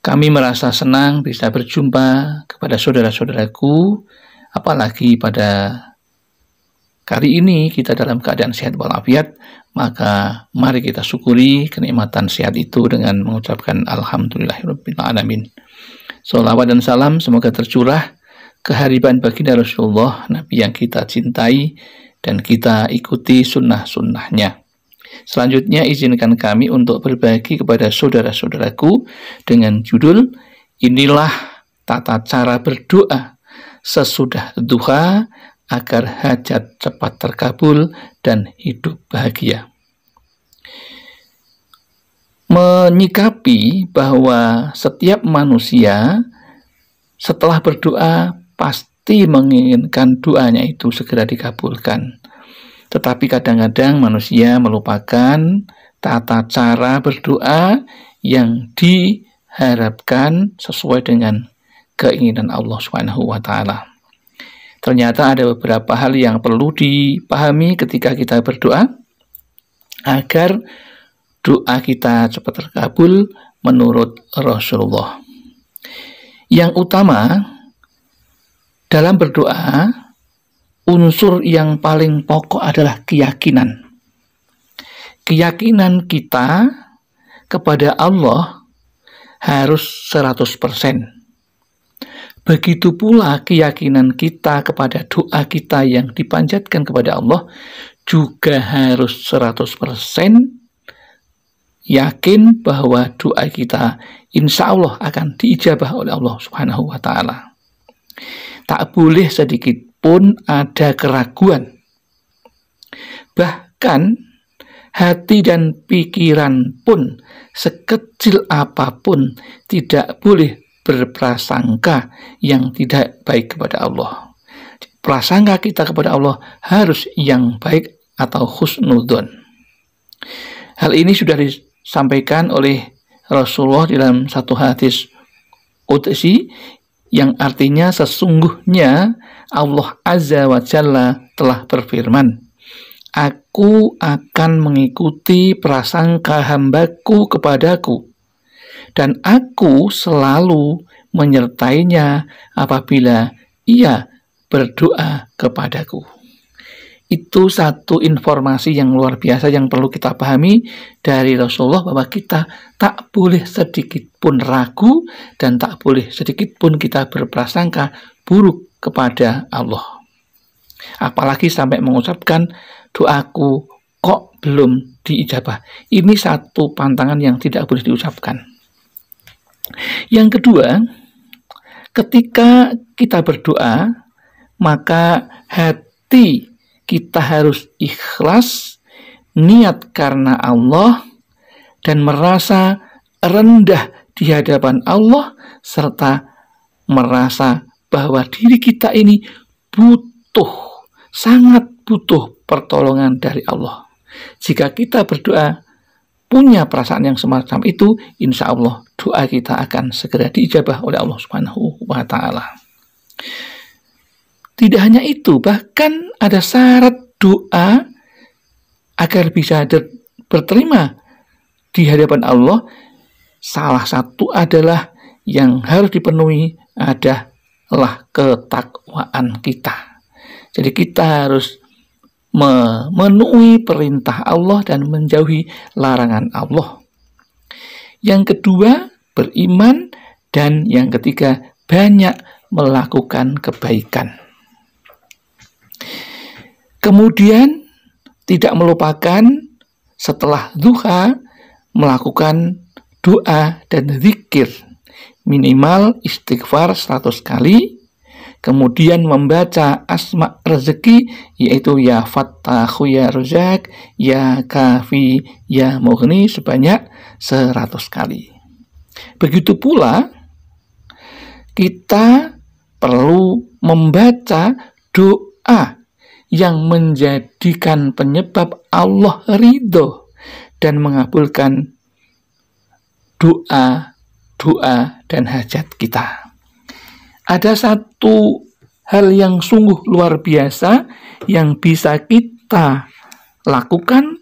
Kami merasa senang bisa berjumpa kepada saudara-saudaraku, apalagi pada kali ini kita dalam keadaan sehat walafiat, maka mari kita syukuri kenikmatan sehat itu dengan mengucapkan Alhamdulillahirrahmanirrahim. Salawat dan salam semoga tercurah kehariban baginda Rasulullah, Nabi yang kita cintai dan kita ikuti sunnah-sunnahnya. Selanjutnya, izinkan kami untuk berbagi kepada saudara-saudaraku dengan judul Inilah Tata Cara Berdoa Sesudah Duha agar hajat cepat terkabul dan hidup bahagia. Menyikapi bahwa setiap manusia setelah berdoa pasti menginginkan doanya itu segera dikabulkan. Tetapi kadang-kadang manusia melupakan tata cara berdoa yang diharapkan sesuai dengan keinginan Allah Subhanahu wa taala. Ternyata ada beberapa hal yang perlu dipahami ketika kita berdoa agar doa kita cepat terkabul menurut Rasulullah. Yang utama dalam berdoa unsur yang paling pokok adalah keyakinan. Keyakinan kita kepada Allah harus 100%. Begitu pula keyakinan kita kepada doa kita yang dipanjatkan kepada Allah juga harus 100% yakin bahwa doa kita insya Allah akan diijabah oleh Allah Subhanahu wa taala. Tak boleh sedikit pun ada keraguan. Bahkan hati dan pikiran pun sekecil apapun tidak boleh berprasangka yang tidak baik kepada Allah. Prasangka kita kepada Allah harus yang baik atau khusnudon. Hal ini sudah disampaikan oleh Rasulullah dalam satu hadis utsi yang artinya sesungguhnya Allah Azza wa Jalla telah berfirman, Aku akan mengikuti prasangka hambaku kepadaku, dan aku selalu menyertainya apabila ia berdoa kepadaku. Itu satu informasi yang luar biasa yang perlu kita pahami dari Rasulullah bahwa kita tak boleh sedikit pun ragu dan tak boleh sedikit pun kita berprasangka buruk kepada Allah. Apalagi sampai mengucapkan doaku kok belum diijabah. Ini satu pantangan yang tidak boleh diucapkan. Yang kedua, ketika kita berdoa, maka hati kita harus ikhlas, niat karena Allah, dan merasa rendah di hadapan Allah, serta merasa bahwa diri kita ini butuh, sangat butuh pertolongan dari Allah. Jika kita berdoa punya perasaan yang semacam itu, insya Allah doa kita akan segera diijabah oleh Allah Subhanahu wa Ta'ala. Tidak hanya itu, bahkan ada syarat doa agar bisa berterima di hadapan Allah. Salah satu adalah yang harus dipenuhi adalah ketakwaan kita. Jadi kita harus memenuhi perintah Allah dan menjauhi larangan Allah. Yang kedua, beriman dan yang ketiga, banyak melakukan kebaikan. Kemudian tidak melupakan setelah duha melakukan doa dan zikir minimal istighfar 100 kali kemudian membaca asma rezeki yaitu ya fattahu ya ruzak ya kafi ya mughni sebanyak 100 kali begitu pula kita perlu membaca doa yang menjadikan penyebab Allah ridho dan mengabulkan doa, doa, dan hajat kita. Ada satu hal yang sungguh luar biasa yang bisa kita lakukan,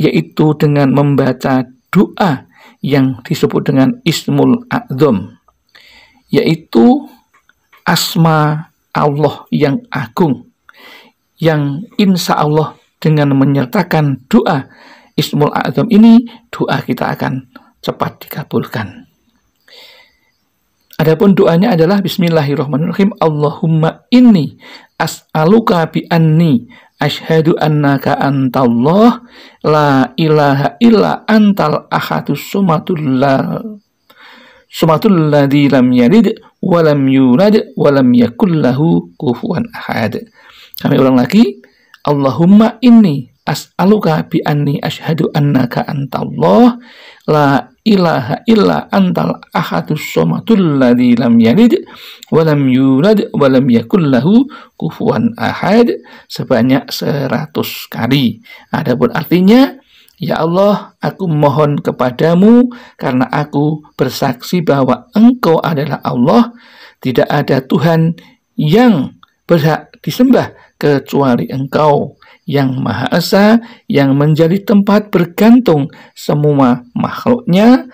yaitu dengan membaca doa yang disebut dengan Ismul adzom yaitu asma Allah yang agung yang insya Allah dengan menyertakan doa Ismul A'zam ini doa kita akan cepat dikabulkan. Adapun doanya adalah Bismillahirrahmanirrahim Allahumma inni as'aluka bi anni ashadu annaka antallah la ilaha illa antal ahadus sumatul la sumatul di lam yalid walam yulad walam yakul lahu kufuwan ahad kami ulang lagi, Allahumma inni as'aluka bi anni ashadu annaka antallah la ilaha illa antal ahadus somatul ladhi lam yalid walam yulad walam yakul lahu kufuan ahad sebanyak seratus kali. Adapun artinya, Ya Allah, aku mohon kepadamu karena aku bersaksi bahwa engkau adalah Allah, tidak ada Tuhan yang berhak disembah kecuali engkau yang Maha Esa yang menjadi tempat bergantung semua makhluknya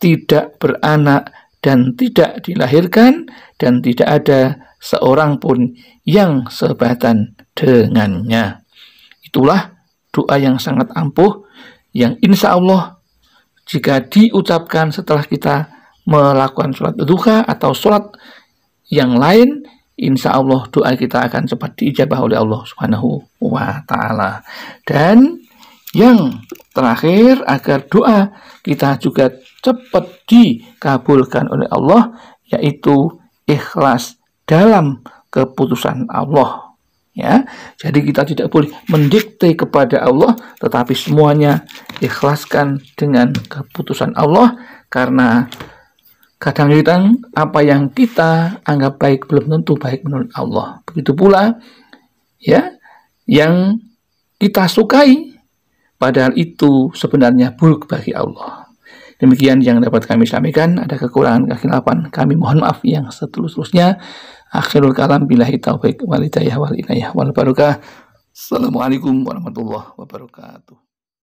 tidak beranak dan tidak dilahirkan dan tidak ada seorang pun yang sebatan dengannya. Itulah doa yang sangat ampuh yang insya Allah jika diucapkan setelah kita melakukan sholat duha atau sholat yang lain insya Allah doa kita akan cepat diijabah oleh Allah Subhanahu wa Ta'ala. Dan yang terakhir, agar doa kita juga cepat dikabulkan oleh Allah, yaitu ikhlas dalam keputusan Allah. Ya, jadi kita tidak boleh mendikte kepada Allah, tetapi semuanya ikhlaskan dengan keputusan Allah karena Kadang-kadang apa yang kita anggap baik belum tentu baik menurut Allah. Begitu pula ya yang kita sukai padahal itu sebenarnya buruk bagi Allah. Demikian yang dapat kami sampaikan. Ada kekurangan kekhilafan. Kami mohon maaf yang setulus-tulusnya. Akhirul kalam billahi taufik walidayah wal inayah wal Assalamualaikum warahmatullahi wabarakatuh.